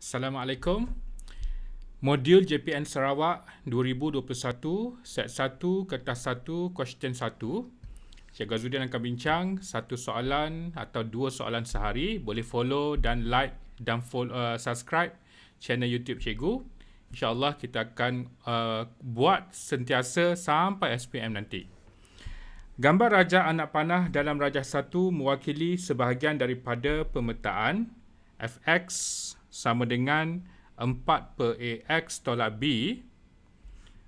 Assalamualaikum. Modul JPN Sarawak 2021 set 1 kertas 1 question 1. Cikgu Zudin akan bincang satu soalan atau dua soalan sehari. Boleh follow dan like dan follow, uh, subscribe channel YouTube cikgu. InsyaAllah kita akan uh, buat sentiasa sampai SPM nanti. Gambar Raja Anak Panah dalam Raja 1 mewakili sebahagian daripada pemetaan FX sama dengan 4 per AX tolak B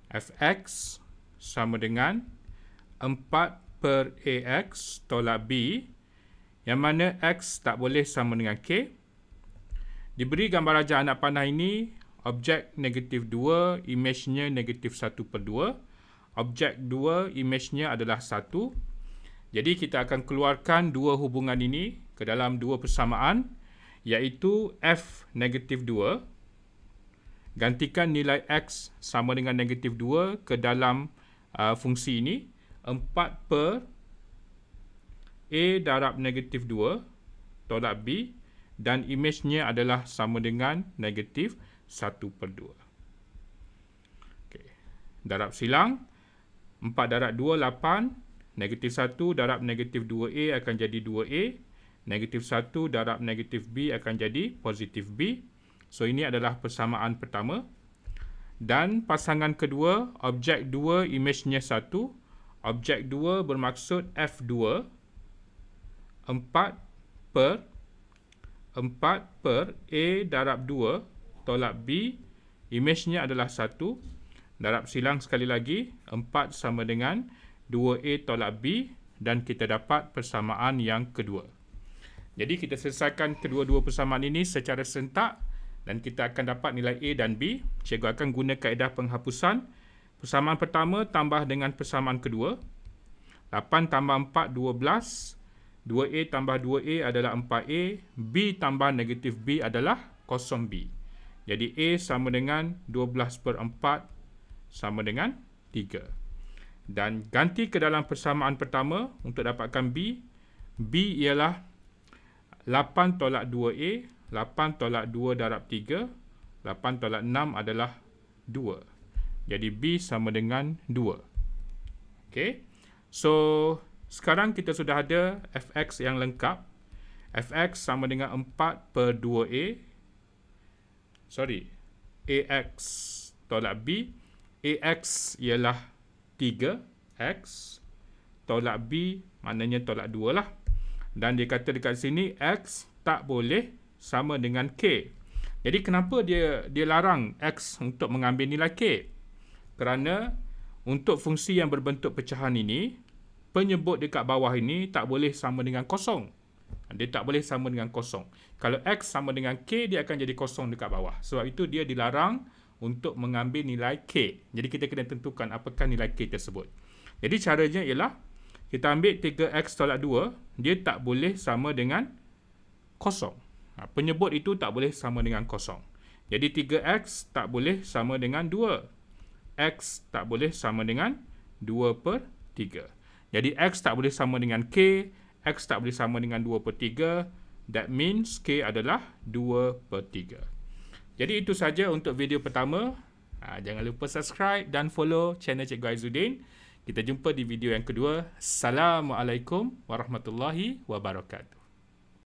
FX sama dengan 4 per AX tolak B yang mana X tak boleh sama dengan K diberi gambar rajah anak panah ini objek negatif 2 imejnya negatif 1 per 2 objek 2 imejnya adalah 1 jadi kita akan keluarkan dua hubungan ini ke dalam dua persamaan iaitu f negatif 2. Gantikan nilai x sama dengan negatif 2 ke dalam uh, fungsi ini. 4 per a darab negatif 2 tolak b dan imejnya adalah sama dengan negatif 1 per 2. Okay. Darab silang. 4 darab 2, 8. Negatif 1 darab negatif 2a akan jadi 2a negatif 1 darab negatif B akan jadi positif B. So, ini adalah persamaan pertama. Dan pasangan kedua, objek 2 imejnya 1. Objek 2 bermaksud F2. 4 per 4 per A darab 2 tolak B. Imejnya adalah 1. Darab silang sekali lagi. 4 sama dengan 2A tolak B. Dan kita dapat persamaan yang kedua. Jadi kita selesaikan kedua-dua persamaan ini secara sentak dan kita akan dapat nilai A dan B. Cikgu akan guna kaedah penghapusan. Persamaan pertama tambah dengan persamaan kedua. 8 tambah 4, 12. 2A tambah 2A adalah 4A. B tambah negatif B adalah 0B. Jadi A sama dengan 12 per 4 sama dengan 3. Dan ganti ke dalam persamaan pertama untuk dapatkan B. B ialah 8 tolak 2A, 8 tolak 2 darab 3, 8 tolak 6 adalah 2. Jadi B sama dengan 2. Okay. So, sekarang kita sudah ada Fx yang lengkap. Fx sama dengan 4 per 2A. Sorry. Ax tolak B. Ax ialah 3x tolak B maknanya tolak 2 lah. Dan dia kata dekat sini X tak boleh sama dengan K. Jadi kenapa dia dia larang X untuk mengambil nilai K? Kerana untuk fungsi yang berbentuk pecahan ini, penyebut dekat bawah ini tak boleh sama dengan kosong. Dia tak boleh sama dengan kosong. Kalau X sama dengan K, dia akan jadi kosong dekat bawah. Sebab itu dia dilarang untuk mengambil nilai K. Jadi kita kena tentukan apakah nilai K tersebut. Jadi caranya ialah kita ambil 3x tolak 2, dia tak boleh sama dengan kosong. Ha, penyebut itu tak boleh sama dengan kosong. Jadi 3x tak boleh sama dengan 2. x tak boleh sama dengan 2 per 3. Jadi x tak boleh sama dengan k, x tak boleh sama dengan 2 per 3. That means k adalah 2 per 3. Jadi itu saja untuk video pertama. Ha, jangan lupa subscribe dan follow channel Cikgu Aizuddin. Kita jumpa di video yang kedua. Assalamualaikum warahmatullahi wabarakatuh.